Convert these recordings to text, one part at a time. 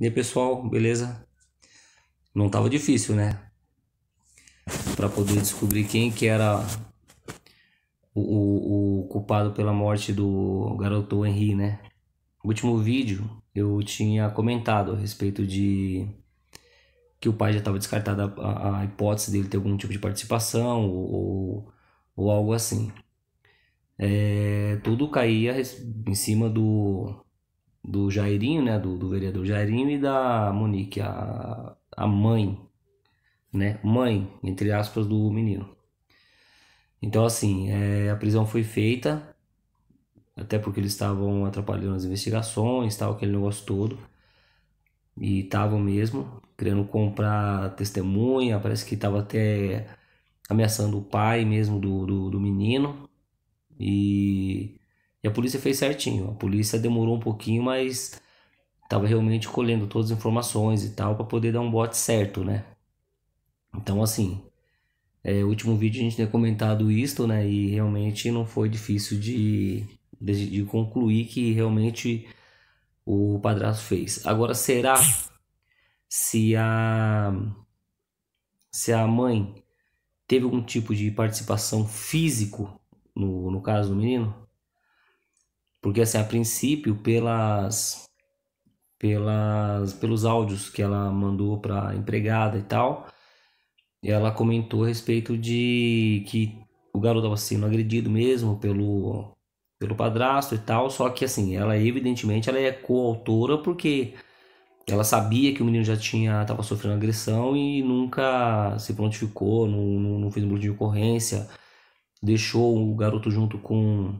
E aí, pessoal, beleza? Não tava difícil, né? Para poder descobrir quem que era o, o, o, culpado pela morte do garoto Henry, né? No último vídeo eu tinha comentado a respeito de que o pai já estava descartado a, a, a, hipótese dele ter algum tipo de participação ou, ou algo assim. É, tudo caía em cima do do Jairinho, né? Do, do vereador Jairinho e da Monique, a, a mãe, né? Mãe, entre aspas, do menino. Então, assim, é, a prisão foi feita, até porque eles estavam atrapalhando as investigações, tal, aquele negócio todo. E estavam mesmo, querendo comprar testemunha, parece que estava até ameaçando o pai mesmo do, do, do menino. E e a polícia fez certinho. A polícia demorou um pouquinho, mas tava realmente colhendo todas as informações e tal para poder dar um bote certo, né? Então, assim, é, último vídeo a gente tinha comentado isto, né? E realmente não foi difícil de, de, de concluir que realmente o padrasto fez. Agora, será se a, se a mãe teve algum tipo de participação físico no, no caso do menino? Porque assim, a princípio, pelas pelas pelos áudios que ela mandou para empregada e tal, ela comentou a respeito de que o garoto estava sendo agredido mesmo pelo pelo padrasto e tal, só que assim, ela evidentemente ela é coautora porque ela sabia que o menino já tinha estava sofrendo agressão e nunca se prontificou, não, não, não fez um de ocorrência, deixou o garoto junto com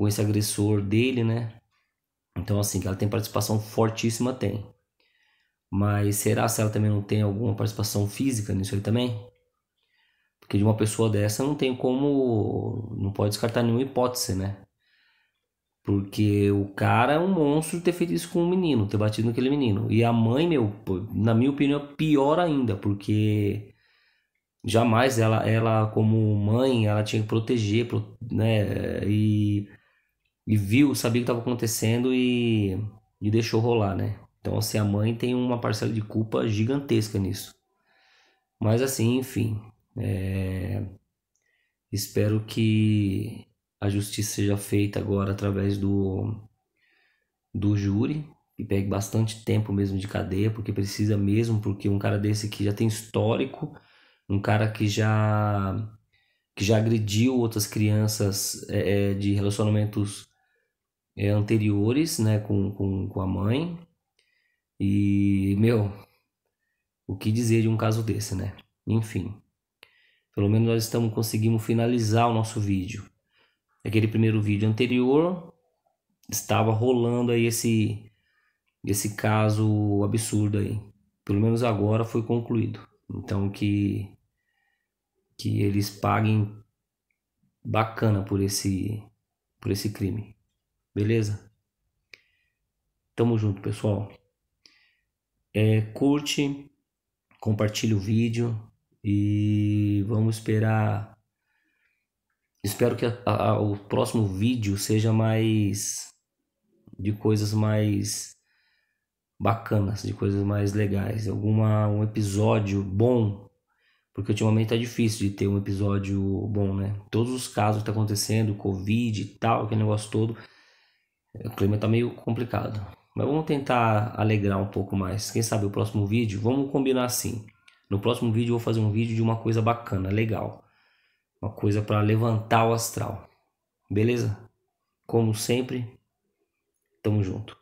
com esse agressor dele, né? Então, assim, que ela tem participação fortíssima, tem. Mas será se ela também não tem alguma participação física nisso aí também? Porque de uma pessoa dessa não tem como. Não pode descartar nenhuma hipótese, né? Porque o cara é um monstro ter feito isso com o um menino, ter batido naquele menino. E a mãe, meu, na minha opinião, é pior ainda, porque jamais ela, ela como mãe, ela tinha que proteger, né? E e viu, sabia o que estava acontecendo e, e deixou rolar, né? Então, assim, a mãe tem uma parcela de culpa gigantesca nisso. Mas, assim, enfim, é... espero que a justiça seja feita agora através do, do júri, que pegue bastante tempo mesmo de cadeia, porque precisa mesmo, porque um cara desse que já tem histórico, um cara que já que já agrediu outras crianças é, é de relacionamentos é, anteriores, né, com, com, com a mãe. E, meu, o que dizer de um caso desse, né? Enfim, pelo menos nós estamos conseguindo finalizar o nosso vídeo. Aquele primeiro vídeo anterior estava rolando aí esse, esse caso absurdo aí. Pelo menos agora foi concluído. Então que, que eles paguem bacana por esse, por esse crime. Beleza? Tamo junto, pessoal. É, curte, compartilha o vídeo e vamos esperar. Espero que a, a, o próximo vídeo seja mais de coisas mais bacanas, de coisas mais legais, alguma um episódio bom, porque ultimamente tá difícil de ter um episódio bom, né? Todos os casos que tá acontecendo, covid e tal, aquele negócio todo, o clima tá meio complicado. Mas vamos tentar alegrar um pouco mais. Quem sabe o próximo vídeo, vamos combinar assim. No próximo vídeo eu vou fazer um vídeo de uma coisa bacana, legal. Uma coisa para levantar o astral. Beleza? Como sempre, tamo junto.